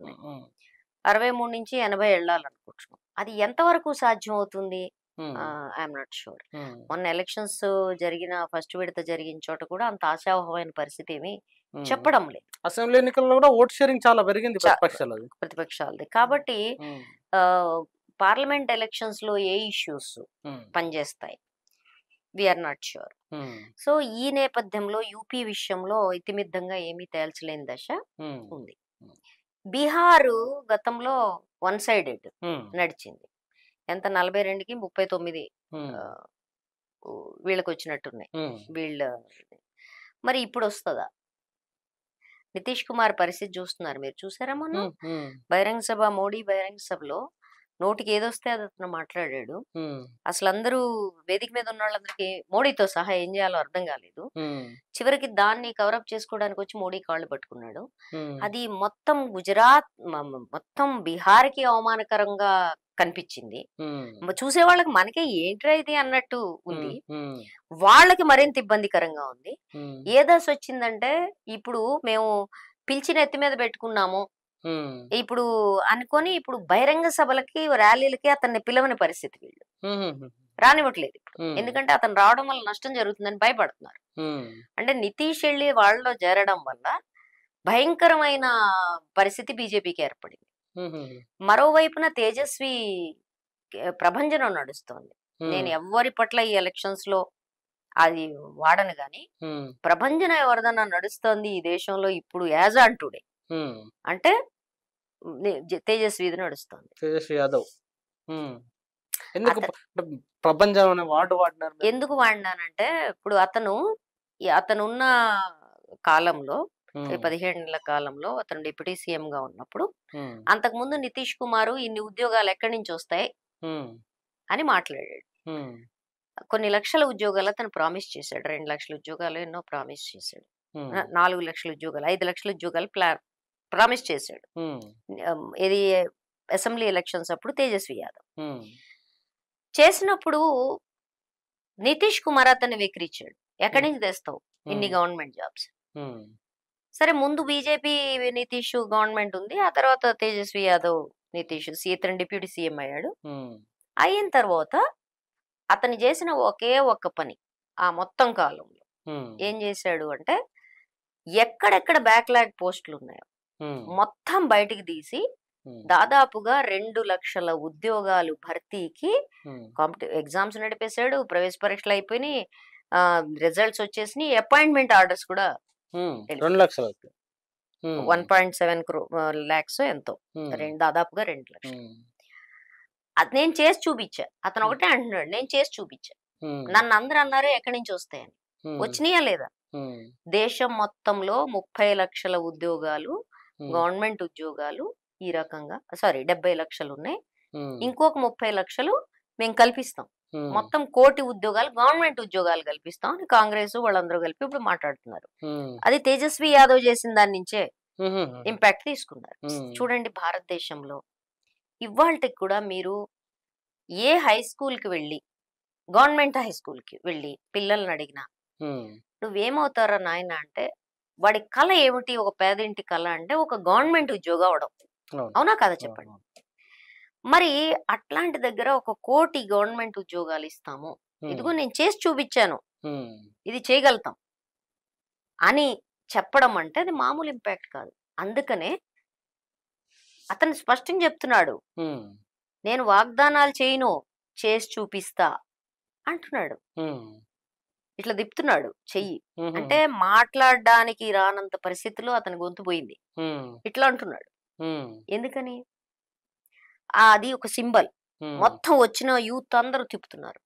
అరవై మూడు నుంచి ఎనభై వెళ్ళాలనుకుంటున్నావు అది ఎంతవరకు సాధ్యం అవుతుంది ఐఎమ్ నాట్ షూర్ మొన్న ఎలక్షన్స్ జరిగిన ఫస్ట్ విడత జరిగిన చోట కూడా అంత ఆశావహమైన పరిస్థితి ఏమి చెప్పడం లేదు అసెంబ్లీ ఎన్నికల్లో కూడా ఓట్ షేరింగ్ చాలా పెరిగింది ప్రతిపక్షాలది కాబట్టి పార్లమెంట్ ఎలక్షన్స్ లో ఏ ఇష్యూస్ పనిచేస్తాయి విఆర్ నాట్ ష్యూర్ సో ఈ నేపథ్యంలో యూపీ విషయంలో ఇతిమిద్దంగా ఏమీ తేల్చలేని దశ ఉంది బీహారు గతంలో వన్ సైడెడ్ నడిచింది ఎంత నలభై రెండుకి ముప్పై తొమ్మిది వీళ్ళకి వచ్చినట్టున్నాయి వీళ్ళ మరి ఇప్పుడు వస్తుందా నితీష్ కుమార్ పరిస్థితి చూస్తున్నారు మీరు చూసారా మొన్న బహిరంగ సభ మోడీ బహిరంగ సభలో నోటికి ఏదొస్తే అది అతను మాట్లాడాడు అసలు అందరూ వేదిక మీద ఉన్న వాళ్ళందరికి మోడీతో సహా ఏం చేయాలో అర్థం కాలేదు చివరికి దాన్ని కవరప్ చేసుకోవడానికి వచ్చి మోడీ కాళ్ళు పట్టుకున్నాడు అది మొత్తం గుజరాత్ మొత్తం బీహార్ కి అవమానకరంగా కనిపించింది చూసే వాళ్ళకి మనకే ఏంట్రా ఇది అన్నట్టు ఉంది వాళ్ళకి మరింత ఇబ్బందికరంగా ఉంది ఏ దశ వచ్చిందంటే ఇప్పుడు మేము పిలిచిన ఎత్తి మీద పెట్టుకున్నాము ఇప్పుడు అనుకొని ఇప్పుడు బహిరంగ సభలకి ర్యాలీలకి అతన్ని పిలవని పరిస్థితి వీళ్ళు రానివ్వట్లేదు ఇప్పుడు ఎందుకంటే అతను రావడం వల్ల నష్టం జరుగుతుందని భయపడుతున్నారు అంటే నితీష్ వెళ్ళి వాళ్ళలో చేరడం వల్ల భయంకరమైన పరిస్థితి బీజేపీకి ఏర్పడింది మరోవైపున తేజస్వి ప్రభంజనం నడుస్తోంది నేను ఎవరి పట్ల ఈ ఎలక్షన్స్ లో అది వాడను గాని ప్రభంజన ఎవరిదన్నా నడుస్తోంది ఈ దేశంలో ఇప్పుడు యాజ్ ఆన్ టుడే అంటే తేజస్విది నడుస్తోంది తేజస్వి యాదవ్ ఎందుకు ప్రపంచం వాడు వాడినారు ఎందుకు వాడినానంటే ఇప్పుడు అతను అతనున్న కాలంలో పదిహేడేళ్ల కాలంలో అతను డిప్యూటీ సీఎం గా ఉన్నప్పుడు అంతకుముందు నితీష్ కుమార్ ఇన్ని ఉద్యోగాలు ఎక్కడి నుంచి వస్తాయి అని మాట్లాడాడు కొన్ని లక్షల ఉద్యోగాలు అతను ప్రామిస్ చేశాడు రెండు లక్షల ఉద్యోగాలు ఎన్నో ప్రామిస్ చేశాడు నాలుగు లక్షల ఉద్యోగాలు ఐదు లక్షల ఉద్యోగాలు ప్రామిస్ చేశాడు ఇది అసెంబ్లీ ఎలక్షన్స్ అప్పుడు తేజస్వి యాదవ్ చేసినప్పుడు నితీష్ కుమార్ అతన్ని విక్రించాడు ఎక్కడి నుంచి తెస్తావు ఇన్ని గవర్నమెంట్ జాబ్స్ సరే ముందు బీజేపీ నితీష్ గవర్నమెంట్ ఉంది ఆ తర్వాత తేజస్వి యాదవ్ నితీష్ సీతన్ డిప్యూటీ సీఎం అయ్యాడు అయిన తర్వాత అతను చేసిన ఒకే ఒక్క పని ఆ మొత్తం కాలంలో ఏం చేశాడు అంటే ఎక్కడెక్కడ బ్యాక్లాగ్ పోస్టులు ఉన్నాయో మొత్తం బయటికి తీసి దాదాపుగా రెండు లక్షల ఉద్యోగాలు భర్తీకి కాంపిటేటివ్ ఎగ్జామ్స్ నడిపేశాడు ప్రవేశ పరీక్షలు అయిపోయినాయి రిజల్ట్స్ వచ్చేసినాయి అపాయింట్మెంట్ ఆర్డర్స్ కూడా రెండు one point seven crore lakhs ఎంతో రెండు దాదాపుగా రెండు లక్షలు అది నేను చేసి చూపించా అతను ఒకటే అంటున్నాడు నేను చేసి చూపించా నన్ను అందరు అన్నారు ఎక్కడి నుంచి వస్తాయని వచ్చినాయా లేదా దేశం మొత్తంలో ముప్పై లక్షల ఉద్యోగాలు గవర్నమెంట్ ఉద్యోగాలు ఈ రకంగా సారీ డెబ్బై లక్షలు ఉన్నాయి ఇంకొక ముప్పై లక్షలు మేము కల్పిస్తాం మొత్తం కోటి ఉద్యోగాలు గవర్నమెంట్ ఉద్యోగాలు కల్పిస్తాం అని కాంగ్రెస్ వాళ్ళందరూ కలిపి ఇప్పుడు మాట్లాడుతున్నారు అది తేజస్వి యాదవ్ చేసిన దాని నుంచే ఇంపాక్ట్ తీసుకున్నారు చూడండి భారతదేశంలో ఇవాళకి కూడా మీరు ఏ హై స్కూల్ కి వెళ్ళి గవర్నమెంట్ హై స్కూల్ కి వెళ్ళి పిల్లల్ని అడిగినా నువ్వేమవుతారా నాయన అంటే వాడి కళ ఏమిటి ఒక పేదింటి కళ అంటే ఒక గవర్నమెంట్ ఉద్యోగం అవడం అవునా కదా చెప్పండి మరి అట్లాంటి దగ్గర ఒక కోటి గవర్నమెంట్ ఉద్యోగాలు ఇస్తాము ఇదిగో నేను చేసి చూపించాను ఇది చేయగలుగుతాం అని చెప్పడం అంటే అది మామూలు ఇంపాక్ట్ కాదు అందుకనే అతను స్పష్టం చెప్తున్నాడు నేను వాగ్దానాలు చేయను చేసి చూపిస్తా అంటున్నాడు ఇట్లా దిప్తున్నాడు చెయ్యి అంటే మాట్లాడడానికి రానంత పరిస్థితిలో అతని గొంతు పోయింది ఇట్లా అంటున్నాడు ఎందుకని అది ఒక సింబల్ మొత్తం వచ్చిన యూత్ అందరూ తిప్పుతున్నారు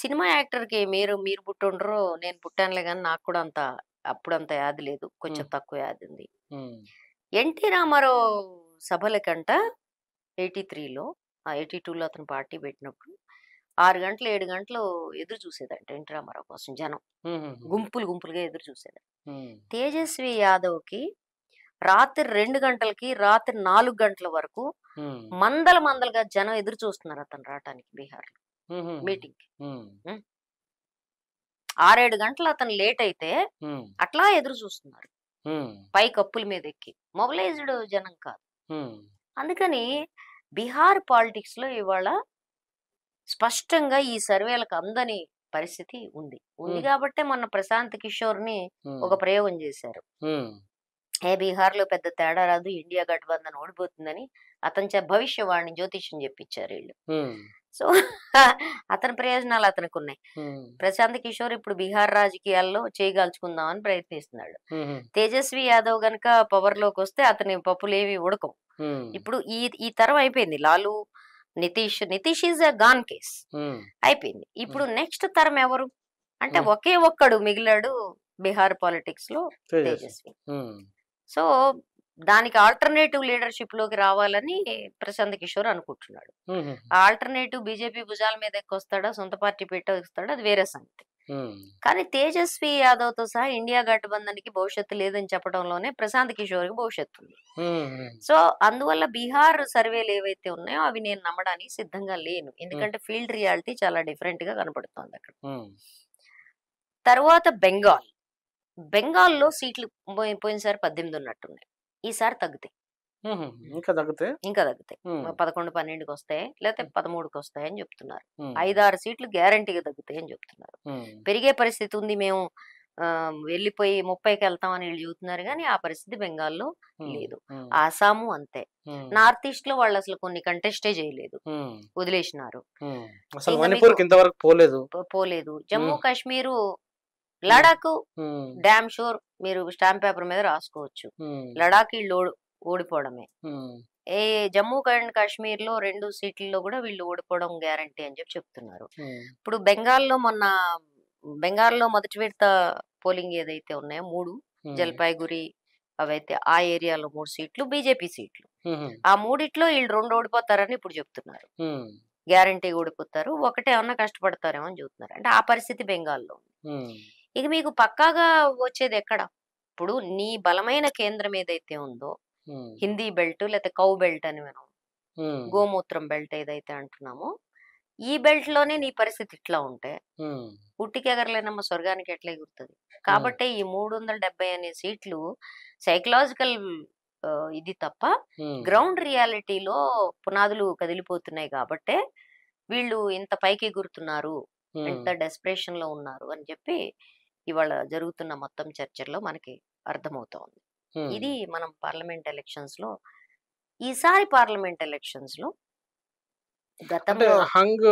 సినిమా యాక్టర్ కి మీరు మీరు పుట్టుండ్రు నేను పుట్టానులే కానీ నాకు కూడా అంత అప్పుడంత యాది లేదు కొంచెం తక్కువ యాది ఉంది ఎన్టీ రామారావు సభల కంట ఎయిటీ త్రీలో ఎయిటీ టూలో అతను పార్టీ పెట్టినప్పుడు ఆరు గంటలు ఏడు గంటలు ఎదురు చూసేదంట ఎన్టీ రామారావు కోసం జనం గుంపులు గుంపులుగా ఎదురు చూసేదంట తేజస్వి యాదవ్ కి రాత్రి రెండు గంటలకి రాత్రి నాలుగు గంటల వరకు మందల మందలుగా జనం ఎదురు చూస్తున్నారు అతను రావటానికి బీహార్ లో మీటింగ్ కి ఆరేడు గంటలు అతను లేట్ అయితే అట్లా ఎదురు చూస్తున్నారు పై కప్పుల మీద ఎక్కి మొబలైజ్డ్ జనం కాదు అందుకని బీహార్ పాలిటిక్స్ లో ఇవాళ స్పష్టంగా ఈ సర్వేలకు అందని పరిస్థితి ఉంది ఉంది కాబట్టే మొన్న ప్రశాంత్ కిషోర్ ని ఒక ప్రయోగం చేశారు ఏ బీహార్లో పెద్ద తేడా రాదు ఇండియా గఠబంధన్ ఓడిపోతుందని అతని భవిష్యవాణి జ్యోతిష్యం చెప్పించారు వీళ్ళు సో అతని ప్రయోజనాలు అతనికి ఉన్నాయి ప్రశాంత్ కిషోర్ ఇప్పుడు బీహార్ రాజకీయాల్లో చేయగాల్చుకుందాం అని ప్రయత్నిస్తున్నాడు తేజస్వి యాదవ్ గనక పవర్ లోకి వస్తే అతని పప్పులేవి ఉడకం ఇప్పుడు ఈ ఈ తరం అయిపోయింది Lalu Nitish Nitish is a gone case అయిపోయింది ఇప్పుడు నెక్స్ట్ తరం ఎవరు అంటే ఒకే ఒక్కడు మిగిలాడు బీహార్ పాలిటిక్స్ లో తేజస్వి సో దానికి ఆల్టర్నేటివ్ లీడర్షిప్ లోకి రావాలని ప్రశాంత్ కిషోర్ అనుకుంటున్నాడు ఆల్టర్నేటివ్ బీజేపీ భుజాల మీద ఎక్కొస్తాడా సొంత పార్టీ పెట్టేస్తాడా అది వేరే సంగతి కానీ తేజస్వి యాదవ్ తో సహా ఇండియా గఠబంధన్కి భవిష్యత్తు లేదని చెప్పడంలోనే ప్రశాంత్ కిషోర్ కి భవిష్యత్తు ఉంది సో అందువల్ల బీహార్ సర్వేలు ఏవైతే ఉన్నాయో అవి నేను నమ్మడానికి సిద్ధంగా లేను ఎందుకంటే ఫీల్డ్ రియాలిటీ చాలా డిఫరెంట్ గా కనపడుతోంది అక్కడ తర్వాత బెంగాల్ బెంగాల్లో సీట్లు పోయినసారి పద్దెనిమిది ఉన్నట్టున్నాయి ఈసారి తగ్గుతాయి ఇంకా తగ్గుతాయి ఇంకా తగ్గుతాయి పదకొండు పన్నెండుకి వస్తాయి లేకపోతే పదమూడుకి వస్తాయని చెప్తున్నారు ఐదారు సీట్లు గ్యారంటీగా తగ్గుతాయని చెప్తున్నారు పెరిగే పరిస్థితి ఉంది మేము వెళ్ళిపోయి ముప్పైకి వెళ్తామని వీళ్ళు చూస్తున్నారు కానీ ఆ పరిస్థితి బెంగాల్లో లేదు ఆసాము అంతే నార్త్ ఈస్ట్ లో వాళ్ళు అసలు కొన్ని కంటెస్టే చేయలేదు వదిలేసినారు పోలేదు జమ్మూ కాశ్మీరు లడాక్ డామ్ షూర్ మీరు స్టాంప్ పేపర్ మీద రాసుకోవచ్చు లడాక్ వీళ్ళు ఓడిపోవడమే ఏ జమ్మూ అండ్ కాశ్మీర్ లో రెండు సీట్లలో కూడా వీళ్ళు ఓడిపోవడం గ్యారంటీ అని చెప్పి చెప్తున్నారు ఇప్పుడు బెంగాల్లో మొన్న బెంగాల్లో మొదటి విడత పోలింగ్ ఏదైతే ఉన్నాయో మూడు జల్పాయిగురి అవైతే ఆ ఏరియాలో మూడు సీట్లు బీజేపీ సీట్లు ఆ మూడిట్లో వీళ్ళు రెండు ఓడిపోతారని ఇప్పుడు చెప్తున్నారు గ్యారంటీ ఓడిపోతారు ఒకటే ఏమన్నా కష్టపడతారేమో అని చెబుతున్నారు అంటే ఆ పరిస్థితి బెంగాల్లో ఉంది ఇక మీకు పక్కాగా వచ్చేది ఎక్కడ ఇప్పుడు నీ బలమైన కేంద్రం ఏదైతే ఉందో హిందీ బెల్ట్ లేకపోతే కౌ బెల్ట్ అని మనం గోమూత్రం బెల్ట్ ఏదైతే అంటున్నామో ఈ బెల్ట్ లోనే నీ పరిస్థితి ఇట్లా ఉంటే ఉట్టికెగరలేనమ్మ స్వర్గానికి ఎట్లా ఎగురుతుంది కాబట్టి ఈ మూడు వందల డెబ్బై అనే సీట్లు సైకలాజికల్ ఇది తప్ప గ్రౌండ్ రియాలిటీలో పునాదులు కదిలిపోతున్నాయి కాబట్టే వీళ్ళు ఇంత పైకి ఎగురుతున్నారు ఎంత డెస్పరేషన్ లో ఉన్నారు అని చెప్పి ఇవాళ జరుగుతున్న మొత్తం చర్చల్లో మనకి అర్థమవుతోంది ఇది మనం పార్లమెంట్ ఎలక్షన్స్ లో ఈసారి పార్లమెంట్ ఎలక్షన్స్ లో గతంలో హంగ్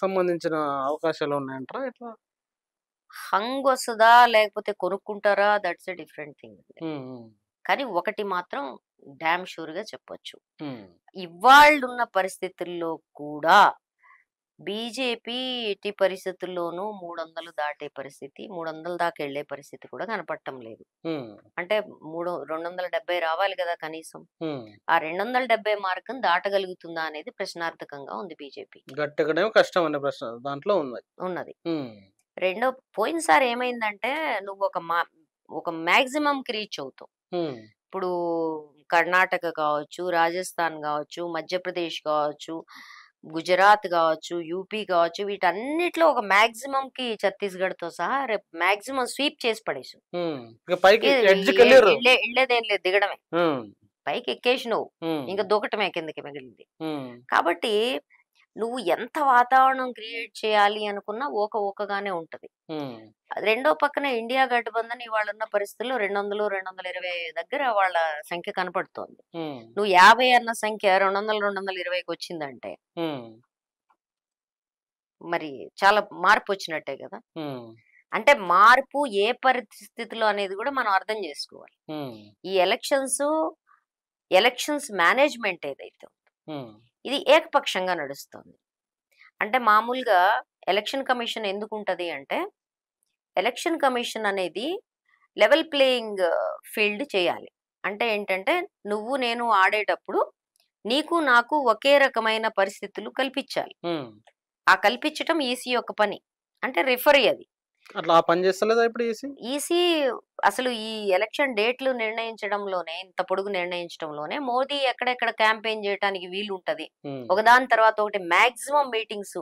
సంబంధించిన అవకాశాలు ఉన్నాయంటారా ఇట్లా హంగ్ వస్తుందా లేకపోతే కొనుక్కుంటారా దట్స్ ఎ డిఫరెంట్ థింగ్ కానీ ఒకటి మాత్రం డ్యామ్ షూర్ గా చెప్పొచ్చు ఇవాళ్ళున్న పరిస్థితుల్లో కూడా బీజేపీ ఎట్టి పరిస్థితుల్లోనూ మూడు వందలు దాటే పరిస్థితి మూడు వందల దాకా వెళ్లే పరిస్థితి కూడా కనపడటం లేదు అంటే మూడు రెండు వందల డెబ్బై రావాలి కదా కనీసం ఆ రెండు వందల డెబ్బై మార్కం దాటగలుగుతుందా అనేది ప్రశ్నార్థకంగా ఉంది బీజేపీ కష్టం అనే ప్రశ్న దాంట్లో ఉన్నది ఉన్నది రెండో పోయినసారి ఏమైందంటే నువ్వు ఒక మా ఒక మాక్సిమం రీచ్ అవుతావు ఇప్పుడు కర్ణాటక కావచ్చు రాజస్థాన్ కావచ్చు మధ్యప్రదేశ్ కావచ్చు గుజరాత్ కావచ్చు యూపీ కావచ్చు వీటన్నిటిలో ఒక మాక్సిమం కి ఛత్తీస్గఢ్ తో సహా రేపు మాక్సిమం స్వీప్ చేసి పడేసు లేదు దిగడమే పైకి ఎక్కేసినవు ఇంకా దూకటమే కిందకి మిగిలింది కాబట్టి నువ్వు ఎంత వాతావరణం క్రియేట్ చేయాలి అనుకున్నా ఓక ఓకగానే ఉంటది రెండో పక్కన ఇండియా గఠబంధన్ ఇవాళ ఉన్న పరిస్థితుల్లో రెండు వందలు రెండు వందల ఇరవై దగ్గర వాళ్ళ సంఖ్య కనపడుతోంది నువ్వు యాభై అన్న సంఖ్య రెండు వందల రెండు వందల ఇరవైకి వచ్చిందంటే మరి చాలా మార్పు వచ్చినట్టే కదా అంటే మార్పు ఏ పరిస్థితిలో అనేది కూడా మనం అర్థం చేసుకోవాలి ఈ ఎలక్షన్స్ ఎలక్షన్స్ మేనేజ్మెంట్ ఏదైతే ఇది ఏకపక్షంగా నడుస్తుంది అంటే మామూలుగా ఎలక్షన్ కమిషన్ ఎందుకు ఉంటుంది అంటే ఎలక్షన్ కమిషన్ అనేది లెవెల్ ప్లేయింగ్ ఫీల్డ్ చేయాలి అంటే ఏంటంటే నువ్వు నేను ఆడేటప్పుడు నీకు నాకు ఒకే రకమైన పరిస్థితులు కల్పించాలి ఆ కల్పించటం ఈసీ యొక్క పని అంటే రిఫరీ అది అట్లా పని చేస్తలేదా ఇప్పుడు ఈసీ ఈసీ అసలు ఈ ఎలక్షన్ డేట్లు నిర్ణయించడంలోనే ఇంత పొడుగు నిర్ణయించడంలోనే మోదీ ఎక్కడెక్కడ క్యాంపెయిన్ చేయడానికి వీలు ఉంటది ఒకదాని తర్వాత ఒకటి మాక్సిమం మీటింగ్స్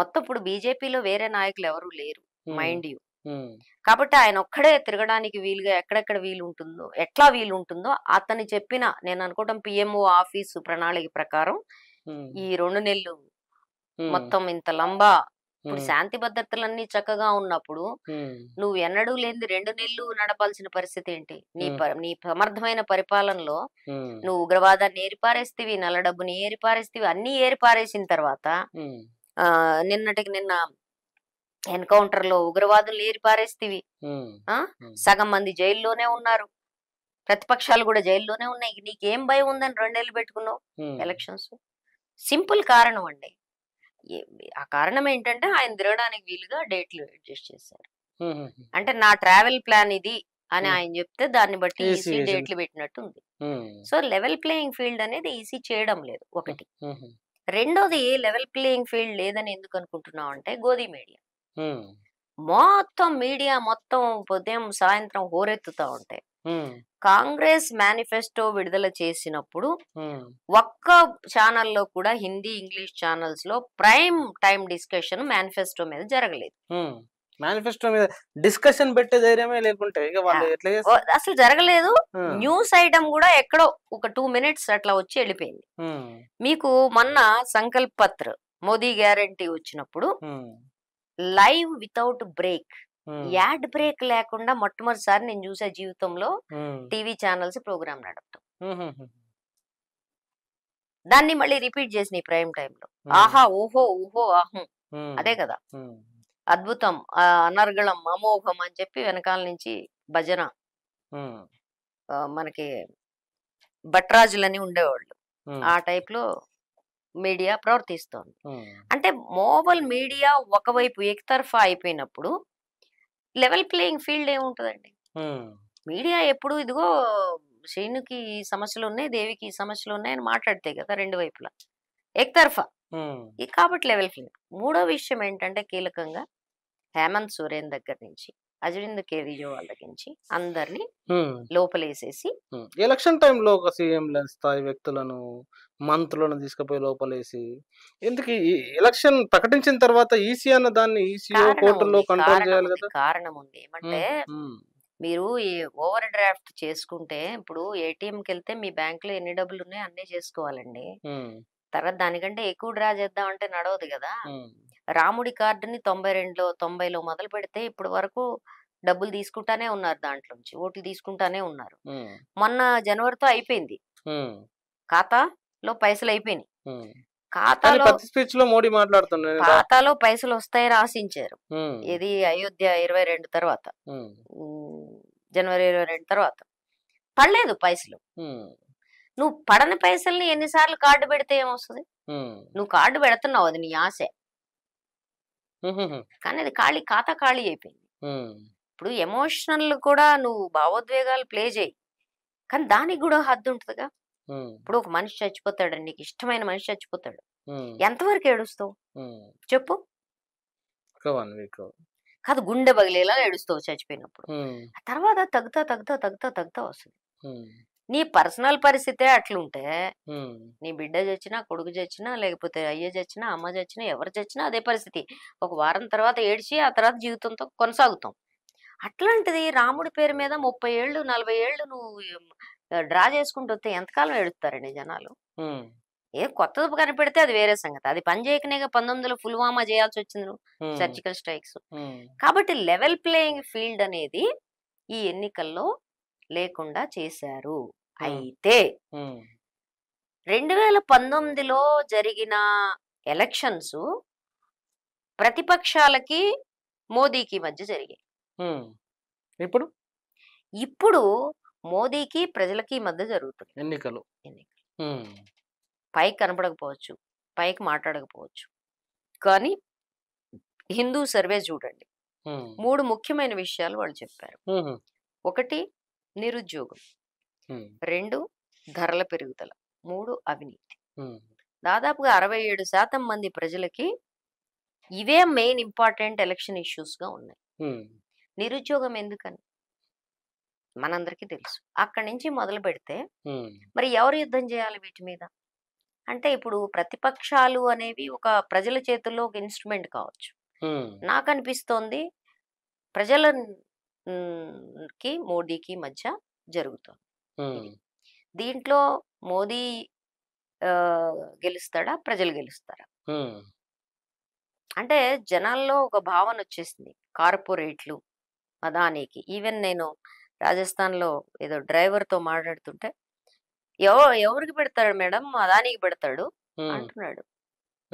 మొత్తం ఇప్పుడు బీజేపీలో వేరే నాయకులు ఎవరు లేరు మైండ్ యూ కాబట్టి ఆయన ఒక్కడే తిరగడానికి వీలుగా ఎక్కడెక్కడ వీలు ఉంటుందో ఎట్లా వీలు ఉంటుందో అతను చెప్పిన నేను అనుకోవడం పిఎంఓ ఆఫీసు ప్రణాళిక ప్రకారం ఈ రెండు నెలలు మొత్తం ఇంత లంబా ఇప్పుడు శాంతి భద్రతలన్నీ చక్కగా ఉన్నప్పుడు నువ్వు ఎన్నడూ లేని రెండు నెలలు నడపాల్సిన పరిస్థితి ఏంటి నీ నీ సమర్థమైన పరిపాలనలో నువ్వు ఉగ్రవాదాన్ని ఏరిపారేస్తేవి నల్ల డబ్బుని ఏరిపారేస్తేవి అన్ని ఏరిపారేసిన తర్వాత ఆ నిన్నటికి నిన్న ఎన్కౌంటర్ లో ఉగ్రవాదులు ఏరిపారేస్తేవి ఆ సగం మంది జైల్లోనే ఉన్నారు ప్రతిపక్షాలు కూడా జైల్లోనే ఉన్నాయి నీకేం భయం ఉందని రెండేళ్ళు పెట్టుకున్నావు ఎలక్షన్స్ సింపుల్ కారణం అండి ఆ కారణం ఏంటంటే ఆయన తిరగడానికి వీలుగా డేట్లు అడ్జస్ట్ చేశారు అంటే నా ట్రావెల్ ప్లాన్ ఇది అని ఆయన చెప్తే దాన్ని బట్టి ఈసీ డేట్లు పెట్టినట్టు ఉంది సో లెవెల్ ప్లేయింగ్ ఫీల్డ్ అనేది ఈసీ చేయడం లేదు ఒకటి రెండోది లెవెల్ ప్లేయింగ్ ఫీల్డ్ లేదని ఎందుకు అనుకుంటున్నాం అంటే గోధి మీడియా మొత్తం మీడియా మొత్తం ఉదయం సాయంత్రం హోరెత్తుతా ఉంటాయి కాంగ్రెస్ మేనిఫెస్టో విడుదల చేసినప్పుడు ఒక్క ఛానల్లో కూడా హిందీ ఇంగ్లీష్ ఛానల్స్ లో ప్రైమ్ టైం డిస్కషన్ మేనిఫెస్టో మీద జరగలేదు మేనిఫెస్టో మీద డిస్కషన్ పెట్టే ధైర్యమే లేకుంటే అసలు జరగలేదు న్యూస్ ఐటమ్ కూడా ఎక్కడో ఒక టూ మినిట్స్ అట్లా వచ్చి వెళ్ళిపోయింది మీకు మొన్న సంకల్పత్ర మోదీ గ్యారంటీ వచ్చినప్పుడు live without break ad break లేకుండా మొట్టమొదటిసారి నేను చూసే జీవితంలో టీవీ ఛానల్స్ ప్రోగ్రామ్ నడపటం దాన్ని మళ్ళీ రిపీట్ చేసిన ప్రైమ్ టైంలో ఆహా ఓహో ఊహో ఆహం అదే కదా అద్భుతం అనర్గళం అమోఘం అని చెప్పి వెనకాల నుంచి భజన మనకి భట్రాజులని ఉండేవాళ్ళు ఆ టైప్ లో మీడియా ప్రవర్తిస్తోంది అంటే మోబైల్ మీడియా ఒకవైపు ఎక్తర్ఫా అయిపోయినప్పుడు లెవెల్ ప్లేయింగ్ ఫీల్డ్ ఏముంటుందండి మీడియా ఎప్పుడు ఇదిగో శ్రీనుకి ఈ సమస్యలు ఉన్నాయి దేవికి ఈ సమస్యలు ఉన్నాయి అని మాట్లాడతాయి కదా రెండు వైపులా ఇది కాబట్టి లెవెల్ ప్లేయింగ్ మూడో విషయం ఏంటంటే కీలకంగా హేమంత్ సూరేన్ దగ్గర నుంచి అజరింద్ కేరిజో వాళ్ళకించి అందరినీ లోపలేసేసి ఎలక్షన్ టైంలో ఒక సీఎం స్థాయి వ్యక్తులను మంత్రులను తీసుకుపోయి లోపలేసి ఎందుకు ఎలక్షన్ ప్రకటించిన తర్వాత ఈసీ అన్న దాన్ని ఈసీఓ కోర్టులో కంట్రోల్ చేయాలి కదా కారణం ఉంది ఏమంటే మీరు ఈ ఓవర్ డ్రాఫ్ట్ చేసుకుంటే ఇప్పుడు ఏటీఎంకి వెళ్తే మీ బ్యాంక్ లో ఎన్ని డబ్బులు ఉన్నాయో అన్ని చేసుకోవాలండి తర్వాత దానికంటే ఎక్కువ డ్రా చేద్దాం అంటే నడవదు కదా రాముడి కార్డుని తొంభై రెండులో తొంభైలో మొదలు పెడితే ఇప్పటి వరకు డబ్బులు తీసుకుంటానే ఉన్నారు దాంట్లోంచి ఓట్లు తీసుకుంటానే ఉన్నారు మొన్న జనవరితో అయిపోయింది ఖాతాలో పైసలు అయిపోయినాయి ఖాతాలో ఖాతాలో పైసలు వస్తాయని ఆశించారు ఇది అయోధ్య ఇరవై రెండు తర్వాత జనవరి ఇరవై రెండు తర్వాత పడలేదు పైసలు నువ్వు పడని పైసల్ని ఎన్నిసార్లు కార్డు పెడితే ఏమొస్తుంది నువ్వు కార్డు పెడుతున్నావు అది నీ ఆశ కానీ అది ఖాళీ ఖాతా ఖాళీ అయిపోయింది ఇప్పుడు ఎమోషనల్ కూడా నువ్వు భావోద్వేగాలు ప్లే చేయి కానీ దానికి కూడా హద్దు ఉంటుందిగా ఇప్పుడు ఒక మనిషి చచ్చిపోతాడు నీకు ఇష్టమైన మనిషి చచ్చిపోతాడు ఎంతవరకు ఏడుస్తావు చెప్పు కాదు గుండె బగిలేలా ఏడుస్తావు చచ్చిపోయినప్పుడు తర్వాత తగ్గుతా తగ్గుతా తగ్గుతా తగ్గుతా వస్తుంది నీ పర్సనల్ పరిస్థితే అట్లుంటే నీ బిడ్డ చచ్చినా కొడుకు చచ్చినా లేకపోతే అయ్య చచ్చినా అమ్మ చచ్చినా ఎవరు చచ్చినా అదే పరిస్థితి ఒక వారం తర్వాత ఏడ్చి ఆ తర్వాత జీవితంతో కొనసాగుతాం అట్లాంటిది రాముడి పేరు మీద ముప్పై ఏళ్ళు నలభై ఏళ్ళు నువ్వు డ్రా చేసుకుంటూ వస్తే ఎంతకాలం ఏడుస్తారండి జనాలు ఏ కొత్తది కనిపెడితే అది వేరే సంగతి అది పని చేయకనేగా పంతొమ్మిదిలో పుల్వామా చేయాల్సి వచ్చింది సర్జికల్ స్ట్రైక్స్ కాబట్టి లెవెల్ ప్లేయింగ్ ఫీల్డ్ అనేది ఈ ఎన్నికల్లో లేకుండా చేశారు అయితే రెండు వేల పంతొమ్మిదిలో జరిగిన ఎలక్షన్స్ ప్రతిపక్షాలకి మోదీకి మధ్య జరిగాయి ఇప్పుడు ఇప్పుడు మోదీకి ప్రజలకి మధ్య జరుగుతుంది ఎన్నికలు ఎన్నికలు పైకి కనపడకపోవచ్చు పైకి మాట్లాడకపోవచ్చు కానీ హిందూ సర్వే చూడండి మూడు ముఖ్యమైన విషయాలు వాళ్ళు చెప్పారు ఒకటి నిరుద్యోగం రెండు ధరల పెరుగుదల మూడు అవినీతి దాదాపుగా అరవై ఏడు శాతం మంది ప్రజలకి ఇవే మెయిన్ ఇంపార్టెంట్ ఎలక్షన్ ఇష్యూస్ గా ఉన్నాయి నిరుద్యోగం ఎందుకని మనందరికీ తెలుసు అక్కడి నుంచి మొదలు పెడితే మరి ఎవరు యుద్ధం చేయాలి వీటి మీద అంటే ఇప్పుడు ప్రతిపక్షాలు అనేవి ఒక ప్రజల చేతుల్లో ఒక ఇన్స్ట్రుమెంట్ కావచ్చు నాకు అనిపిస్తోంది ప్రజల కి మోడీకి మధ్య జరుగుతుంది దీంట్లో మోదీ గెలుస్తాడా ప్రజలు గెలుస్తారా అంటే జనాల్లో ఒక భావన వచ్చేసింది కార్పొరేట్లు అదానికి ఈవెన్ నేను రాజస్థాన్ లో ఏదో డ్రైవర్తో మాట్లాడుతుంటే ఎవరు ఎవరికి పెడతాడు మేడం అదానికి పెడతాడు అంటున్నాడు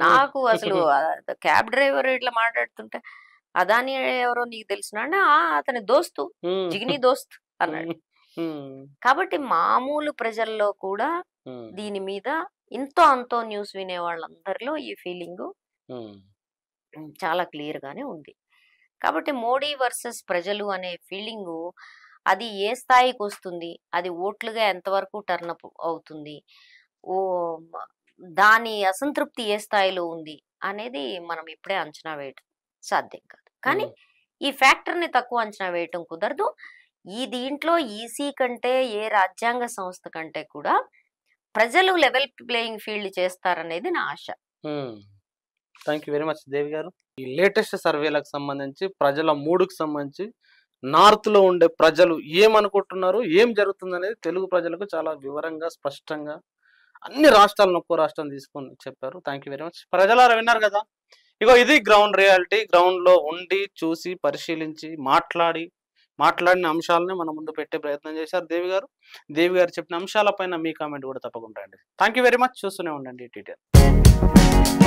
నాకు అసలు [laughs] క్యాబ్ డ్రైవర్ ఇట్లా మాట్లాడుతుంటే అదాని ఎవరో నీకు తెలిసిన అతని దోస్తు జిగ్ని దోస్త్ అన్నాడు కాబట్టి మామూలు ప్రజల్లో కూడా దీని మీద ఇంతో అంతో న్యూస్ వినే వాళ్ళందరిలో ఈ ఫీలింగ్ చాలా క్లియర్ గానే ఉంది కాబట్టి మోడీ వర్సెస్ ప్రజలు అనే ఫీలింగ్ అది ఏ స్థాయికి వస్తుంది అది ఓట్లుగా ఎంతవరకు టర్న్ అప్ అవుతుంది ఓ దాని అసంతృప్తి ఏ స్థాయిలో ఉంది అనేది మనం ఇప్పుడే అంచనా వేయడం సాధ్యం కాదు కానీ ఈ ఫ్యాక్టర్ని తక్కువ అంచనా వేయటం కుదరదు ఈ దీంట్లో ఈసీ కంటే ఏ రాజ్యాంగ సంస్థ కంటే కూడా ప్రజలు లెవెల్ ప్లేయింగ్ ఫీల్డ్ చేస్తారనేది నా ఆశ thank you very much Devi garu ఈ లేటెస్ట్ సర్వేలకు సంబంధించి ప్రజల మూడుకు సంబంధించి నార్త్ లో ఉండే ప్రజలు ఏమనుకుంటున్నారు ఏం జరుగుతుంది అనేది తెలుగు ప్రజలకు చాలా వివరంగా స్పష్టంగా అన్ని రాష్ట్రాలను ఒక్కో రాష్ట్రం తీసుకొని చెప్పారు థ్యాంక్ వెరీ మచ్ ప్రజలారా విన్నారు కదా ఇగో ఇది గ్రౌండ్ రియాలిటీ గ్రౌండ్లో ఉండి చూసి పరిశీలించి మాట్లాడి మాట్లాడిన అంశాలని మన ముందు పెట్టే ప్రయత్నం చేశారు దేవి గారు దేవి గారు చెప్పిన అంశాలపైన మీ కామెంట్ కూడా తప్పకుండా అండి థ్యాంక్ వెరీ మచ్ చూస్తూనే ఉండండి టీటీఆర్